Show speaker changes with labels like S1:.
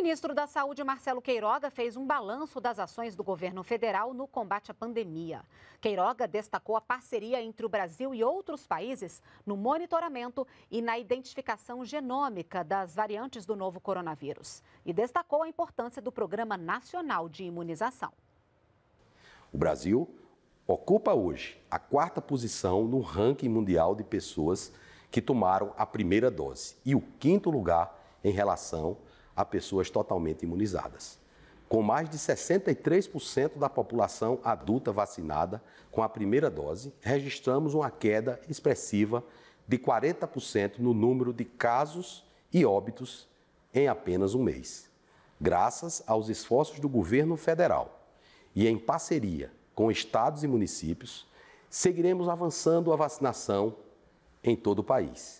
S1: ministro da Saúde, Marcelo Queiroga, fez um balanço das ações do governo federal no combate à pandemia. Queiroga destacou a parceria entre o Brasil e outros países no monitoramento e na identificação genômica das variantes do novo coronavírus. E destacou a importância do Programa Nacional de Imunização.
S2: O Brasil ocupa hoje a quarta posição no ranking mundial de pessoas que tomaram a primeira dose e o quinto lugar em relação a pessoas totalmente imunizadas, com mais de 63% da população adulta vacinada com a primeira dose, registramos uma queda expressiva de 40% no número de casos e óbitos em apenas um mês, graças aos esforços do governo federal e em parceria com estados e municípios, seguiremos avançando a vacinação em todo o país,